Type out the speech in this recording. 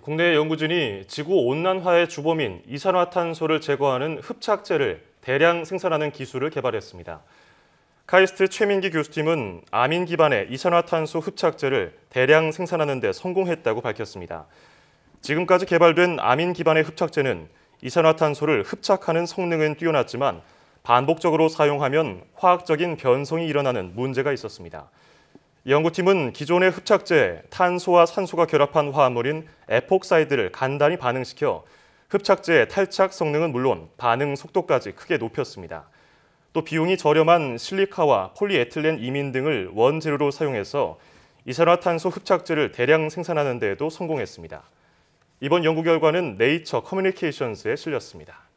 국내 연구진이 지구 온난화의 주범인 이산화탄소를 제거하는 흡착제를 대량 생산하는 기술을 개발했습니다. 카이스트 최민기 교수팀은 아민 기반의 이산화탄소 흡착제를 대량 생산하는 데 성공했다고 밝혔습니다. 지금까지 개발된 아민 기반의 흡착제는 이산화탄소를 흡착하는 성능은 뛰어났지만 반복적으로 사용하면 화학적인 변성이 일어나는 문제가 있었습니다. 연구팀은 기존의 흡착제에 탄소와 산소가 결합한 화합물인 에폭사이드를 간단히 반응시켜 흡착제의 탈착 성능은 물론 반응 속도까지 크게 높였습니다. 또 비용이 저렴한 실리카와 폴리에틸렌 이민 등을 원재료로 사용해서 이산화탄소 흡착제를 대량 생산하는 데에도 성공했습니다. 이번 연구 결과는 네이처 커뮤니케이션스에 실렸습니다.